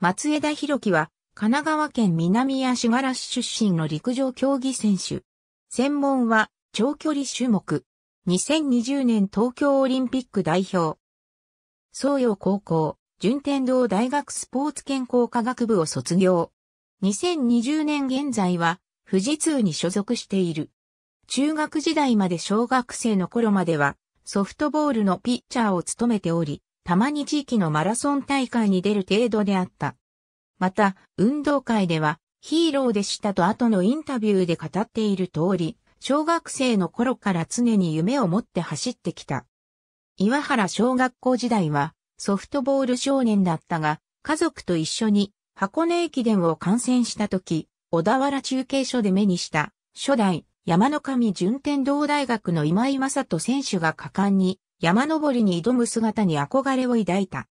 松枝博樹は、神奈川県南足柄市出身の陸上競技選手。専門は、長距離種目。2020年東京オリンピック代表。創業高校、順天堂大学スポーツ健康科学部を卒業。2020年現在は、富士通に所属している。中学時代まで小学生の頃までは、ソフトボールのピッチャーを務めており、たまに地域のマラソン大会に出る程度であった。また、運動会では、ヒーローでしたと後のインタビューで語っている通り、小学生の頃から常に夢を持って走ってきた。岩原小学校時代はソフトボール少年だったが、家族と一緒に箱根駅伝を観戦した時、小田原中継所で目にした初代山の神順天堂大学の今井正人選手が果敢に山登りに挑む姿に憧れを抱いた。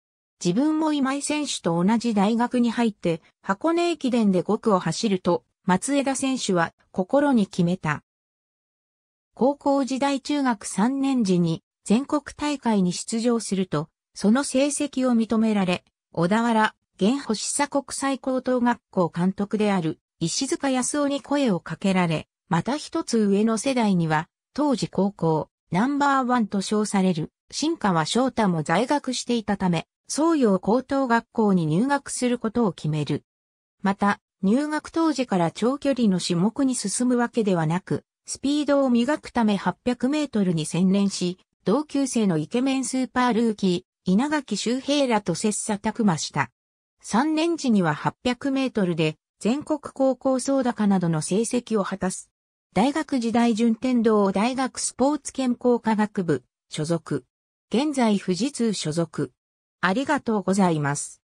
自分も今井選手と同じ大学に入って箱根駅伝で5区を走ると松枝選手は心に決めた。高校時代中学3年時に全国大会に出場すると、その成績を認められ、小田原、現保久国際高等学校監督である石塚康夫に声をかけられ、また一つ上の世代には、当時高校、ナンバーワンと称される、新川翔太も在学していたため、総業高等学校に入学することを決める。また、入学当時から長距離の種目に進むわけではなく、スピードを磨くため800メートルに専念し、同級生のイケメンスーパールーキー、稲垣周平らと切磋琢磨した。3年時には800メートルで、全国高校総高などの成績を果たす。大学時代順天堂大学スポーツ健康科学部所属。現在富士通所属。ありがとうございます。